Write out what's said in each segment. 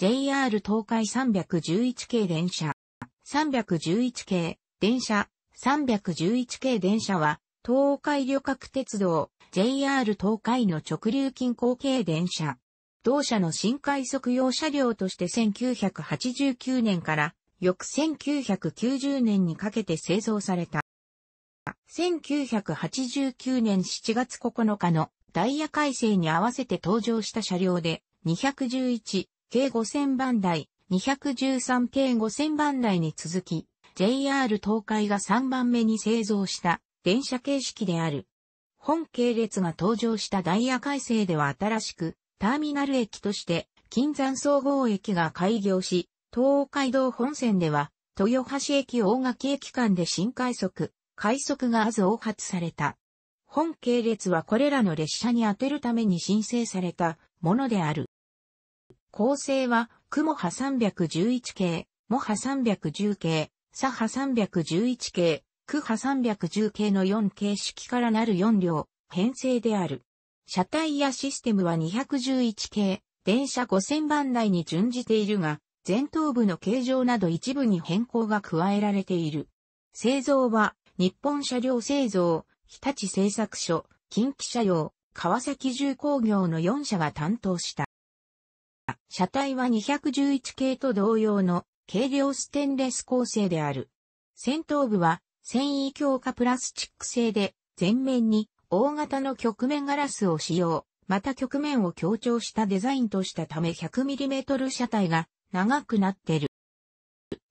JR 東海311系電車。311系電車。311系電車は、東海旅客鉄道、JR 東海の直流近郊系電車。同社の新快速用車両として1989年から翌1990年にかけて製造された。1989年7月9日のダイヤ改正に合わせて登場した車両で211、計5000番台、213計5000番台に続き、JR 東海が3番目に製造した電車形式である。本系列が登場したダイヤ改正では新しく、ターミナル駅として、金山総合駅が開業し、東海道本線では、豊橋駅大垣駅間で新快速、快速が多発された。本系列はこれらの列車に当てるために申請されたものである。構成は、雲波311系、モ波310系、左波311系、ク波310系の4形式からなる4両、編成である。車体やシステムは211系、電車5000番台に準じているが、前頭部の形状など一部に変更が加えられている。製造は、日本車両製造、日立製作所、近畿車用、川崎重工業の4社が担当した。車体は211系と同様の軽量ステンレス構成である。先頭部は繊維強化プラスチック製で前面に大型の曲面ガラスを使用、また曲面を強調したデザインとしたため 100mm 車体が長くなっている。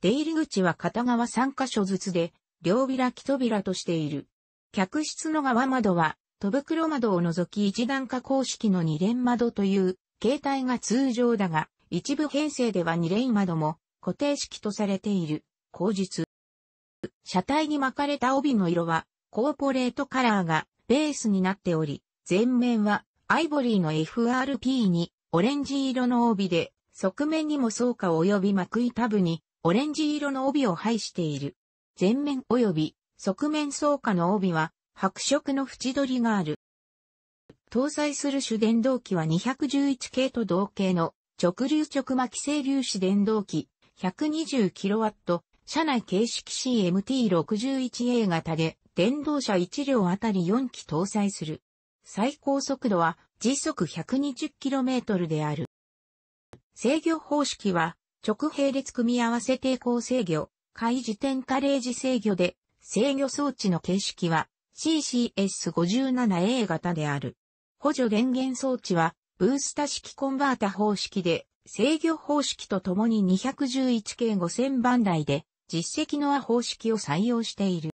出入り口は片側3箇所ずつで、両開き扉としている。客室の側窓は、戸袋窓を除き一段下公式の二連窓という形態が通常だが、一部編成では2レイン窓も固定式とされている、後日。車体に巻かれた帯の色は、コーポレートカラーがベースになっており、前面はアイボリーの FRP にオレンジ色の帯で、側面にも草花及び幕板部にオレンジ色の帯を配している。前面及び側面草花の帯は白色の縁取りがある。搭載する主電動機は211系と同系の直流直巻き整粒子電動機 120kW 車内形式 CMT61A 型で電動車1両あたり4機搭載する。最高速度は時速 120km である。制御方式は直並列組み合わせ抵抗制御、回時点加齢時制御で制御装置の形式は CCS57A 型である。補助電源装置は、ブースタ式コンバータ方式で、制御方式とともに211系5000番台で、実績のア方式を採用している。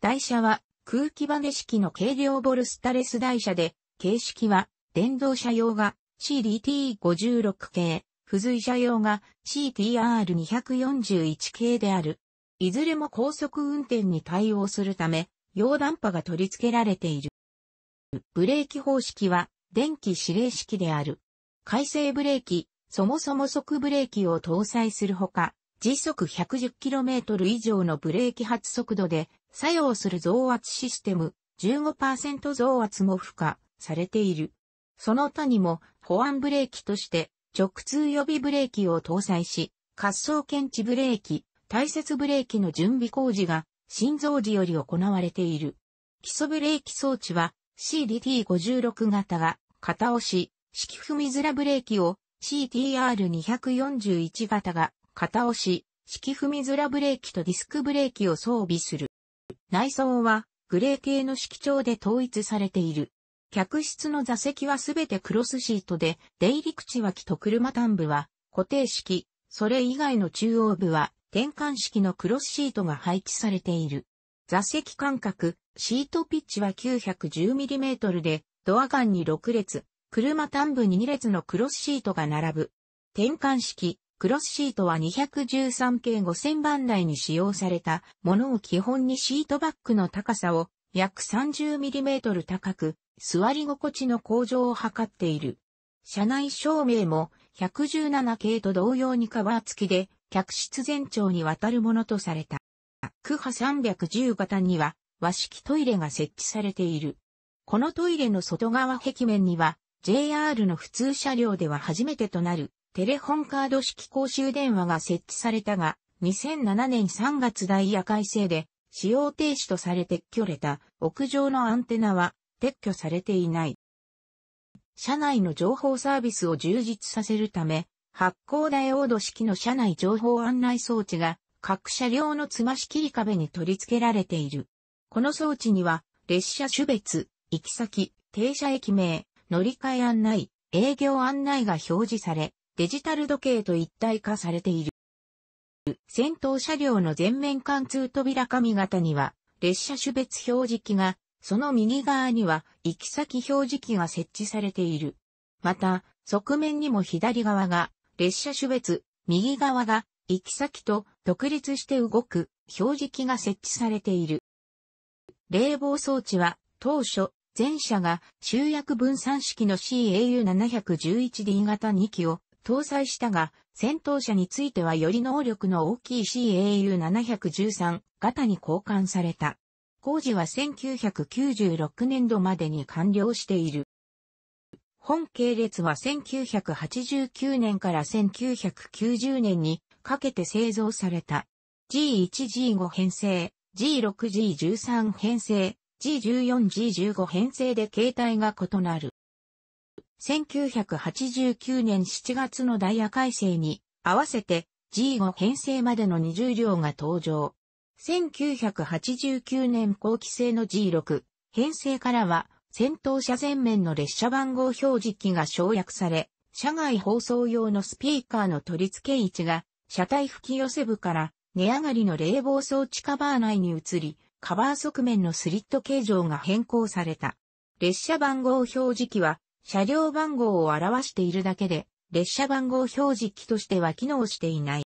台車は空気バネ式の軽量ボルスタレス台車で、形式は電動車用が CDT56 系、付随車用が CTR241 系である。いずれも高速運転に対応するため、溶断波が取り付けられている。ブレーキ方式は電気指令式である。回生ブレーキ、そもそも速ブレーキを搭載するほか、時速 110km 以上のブレーキ発速度で作用する増圧システム15%増圧も付加されている。その他にも保安ブレーキとして直通予備ブレーキを搭載し、滑走検知ブレーキ、大切ブレーキの準備工事が心臓時より行われている。基礎ブレーキ装置は CDT56 型が型押し、式踏みづらブレーキを CTR241 型が型押し、式踏みづらブレーキとディスクブレーキを装備する。内装はグレー系の色調で統一されている。客室の座席はすべてクロスシートで、出入り口脇と車端部は固定式、それ以外の中央部は転換式のクロスシートが配置されている。座席間隔、シートピッチは 910mm で、ドア間に6列、車端部に2列のクロスシートが並ぶ。転換式、クロスシートは213系5000番台に使用されたものを基本にシートバックの高さを約 30mm 高く、座り心地の向上を図っている。車内照明も117系と同様にカバー付きで、客室全長にわたるものとされた。区波310型には和式トイレが設置されている。このトイレの外側壁面には JR の普通車両では初めてとなるテレホンカード式公衆電話が設置されたが2007年3月ダイヤ改正で使用停止とされ撤去れた屋上のアンテナは撤去されていない。車内の情報サービスを充実させるため、発光ダイオード式の車内情報案内装置が各車両のつまし切り壁に取り付けられている。この装置には、列車種別、行き先、停車駅名、乗り換え案内、営業案内が表示され、デジタル時計と一体化されている。先頭車両の全面貫通扉上型には、列車種別表示器が、その右側には行き先表示器が設置されている。また、側面にも左側が列車種別、右側が行き先と独立して動く表示器が設置されている。冷房装置は当初前者が集約分散式の CAU711D 型2機を搭載したが、戦闘車についてはより能力の大きい CAU713 型に交換された。工事は1996年度までに完了している。本系列は1989年から1990年にかけて製造された。G1G5 編成、G6G13 編成、G14G15 編成で形態が異なる。1989年7月のダイヤ改正に合わせて G5 編成までの20両が登場。1989年後期製の G6 編成からは先頭車前面の列車番号表示器が省略され、車外放送用のスピーカーの取り付け位置が車体吹き寄せ部から値上がりの冷房装置カバー内に移り、カバー側面のスリット形状が変更された。列車番号表示器は、車両番号を表しているだけで、列車番号表示器としては機能していない。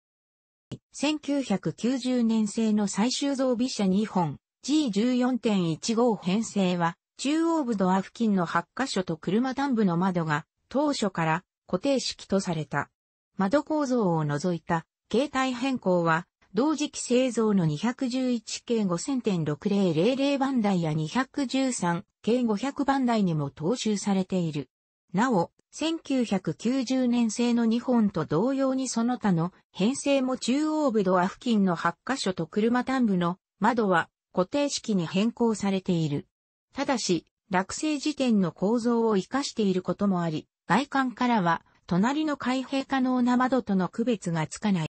1990年製の最終増備車2本 G14.15 編成は中央部ドア付近の8カ所と車端部の窓が当初から固定式とされた。窓構造を除いた形態変更は、同時期製造の211系5000.6000番台や213系500番台にも踏襲されている。なお、1990年製の2本と同様にその他の編成も中央部ドア付近の8カ所と車端部の窓は固定式に変更されている。ただし、落成時点の構造を活かしていることもあり、外観からは隣の開閉可能な窓との区別がつかない。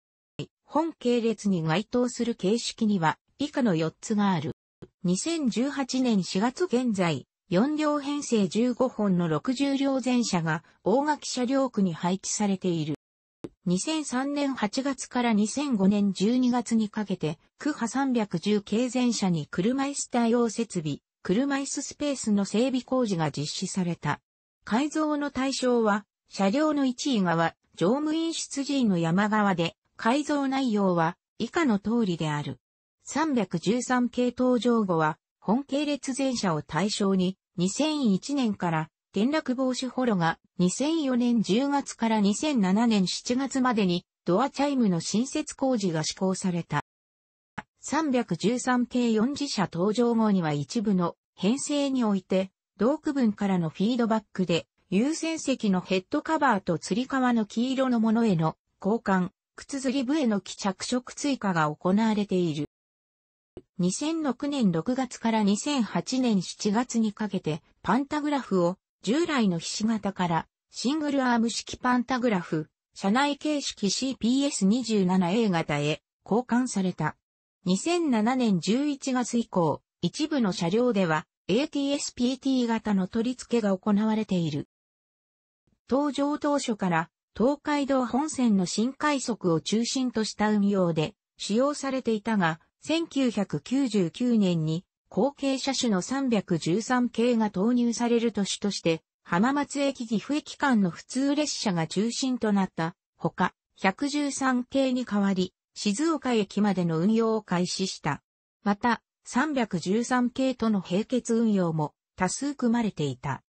本系列に該当する形式には以下の4つがある。2018年4月現在、4両編成15本の60両全車が大垣車両区に配置されている。2003年8月から2005年12月にかけて、区派310系全車に車椅子対応設備、車椅子スペースの整備工事が実施された。改造の対象は、車両の1位側、乗務員出陣の山側で、改造内容は以下の通りである。313系統乗後は、本系列前車を対象に、2001年から転落防止ホロが2004年10月から2007年7月までにドアチャイムの新設工事が施行された。313系4次車登場後には一部の編成において、同区分からのフィードバックで優先席のヘッドカバーと吊り革の黄色のものへの交換、靴釣り部への着色追加が行われている。2006年6月から2008年7月にかけてパンタグラフを従来の菱形からシングルアーム式パンタグラフ、車内形式 CPS27A 型へ交換された。2007年11月以降、一部の車両では ATSPT 型の取り付けが行われている。登場当初から東海道本線の新快速を中心とした運用で使用されていたが、1999年に後継車種の313系が投入される都市として浜松駅岐阜駅間の普通列車が中心となったほか、113系に代わり、静岡駅までの運用を開始した。また、313系との並結運用も多数組まれていた。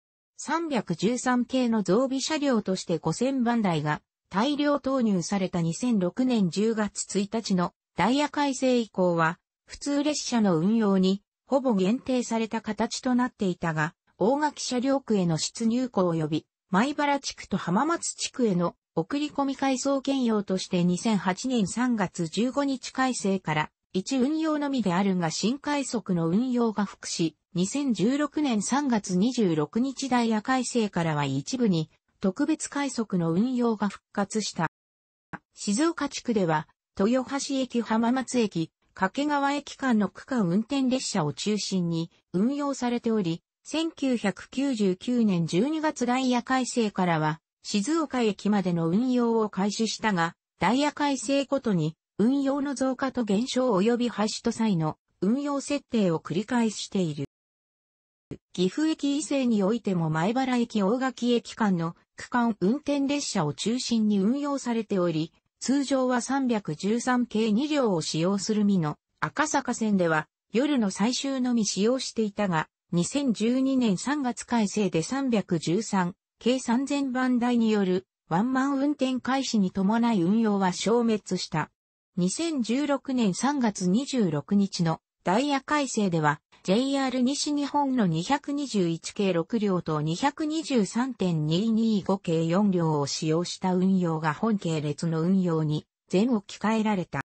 313系の増備車両として5000番台が大量投入された2006年10月1日のダイヤ改正以降は、普通列車の運用にほぼ限定された形となっていたが、大垣車両区への出入庫及び、米原地区と浜松地区への送り込み改装兼用として2008年3月15日改正から、一運用のみであるが新快速の運用が福祉、2016年3月26日ダイヤ改正からは一部に特別快速の運用が復活した。静岡地区では、豊橋駅浜松駅、掛川駅間の区間運転列車を中心に運用されており、1999年12月ダイヤ改正からは、静岡駅までの運用を開始したが、ダイヤ改正ごとに運用の増加と減少及び廃止と際の運用設定を繰り返している。岐阜駅以西においても前原駅大垣駅間の区間運転列車を中心に運用されており、通常は313系2両を使用するみの赤坂線では夜の最終のみ使用していたが、2012年3月改正で313系3000番台によるワンマン運転開始に伴い運用は消滅した。2016年3月26日のダイヤ改正では JR 西日本の221系6両と223.225系4両を使用した運用が本系列の運用に全置き換えられた。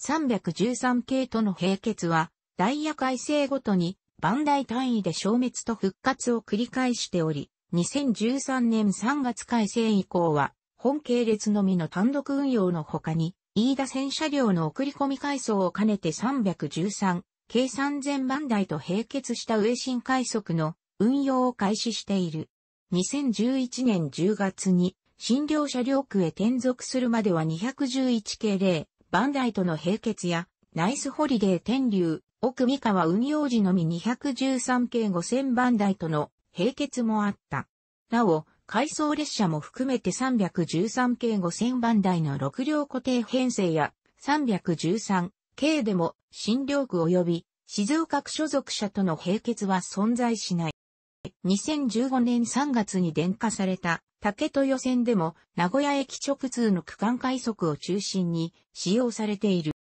313系との並結は、ダイヤ改正ごとに、番台単位で消滅と復活を繰り返しており、2013年3月改正以降は、本系列のみの単独運用の他に、飯田線車両の送り込み改装を兼ねて313、計3000万台と並結した上新快速の運用を開始している。2011年10月に診療車両区へ転属するまでは211系0、バンダイとの並結や、ナイスホリデー天竜、奥三河運用時のみ213系5000番台との並結もあった。なお、回送列車も含めて313系5000番台の6両固定編成や313、K でも新領区及び静岡区所属者との並結は存在しない。2015年3月に電化された竹豊線でも名古屋駅直通の区間快速を中心に使用されている。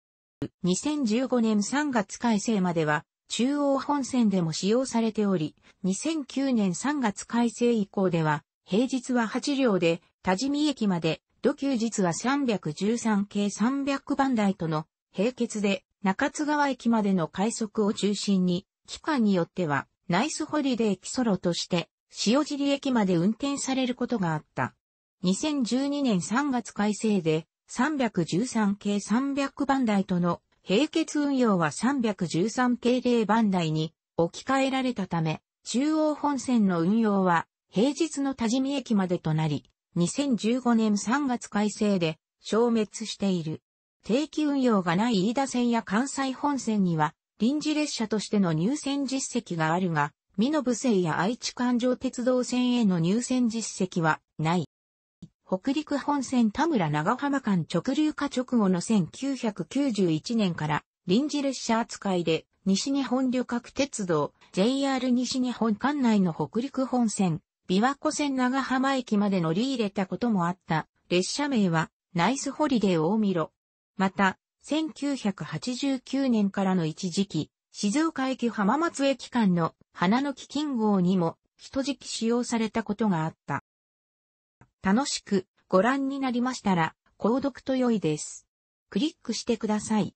2015年3月改正までは中央本線でも使用されており、2009年3月改正以降では平日は8両で多治見駅まで、土休日は313系300番台との並結で中津川駅までの快速を中心に、期間によってはナイスホリデー駅ソロとして、塩尻駅まで運転されることがあった。2012年3月改正で、313系300番台との並結運用は313系0番台に置き換えられたため、中央本線の運用は平日の多治見駅までとなり、2015年3月改正で消滅している。定期運用がない飯田線や関西本線には、臨時列車としての入線実績があるが、美濃線や愛知環状鉄道線への入線実績はない。北陸本線田村長浜間直流化直後の1991年から臨時列車扱いで西日本旅客鉄道 JR 西日本管内の北陸本線琵琶湖線長浜駅まで乗り入れたこともあった列車名はナイスホリデー大見ろまた、1989年からの一時期、静岡駅浜松駅間の花の木金号にも人時期使用されたことがあった。楽しくご覧になりましたら、購読と良いです。クリックしてください。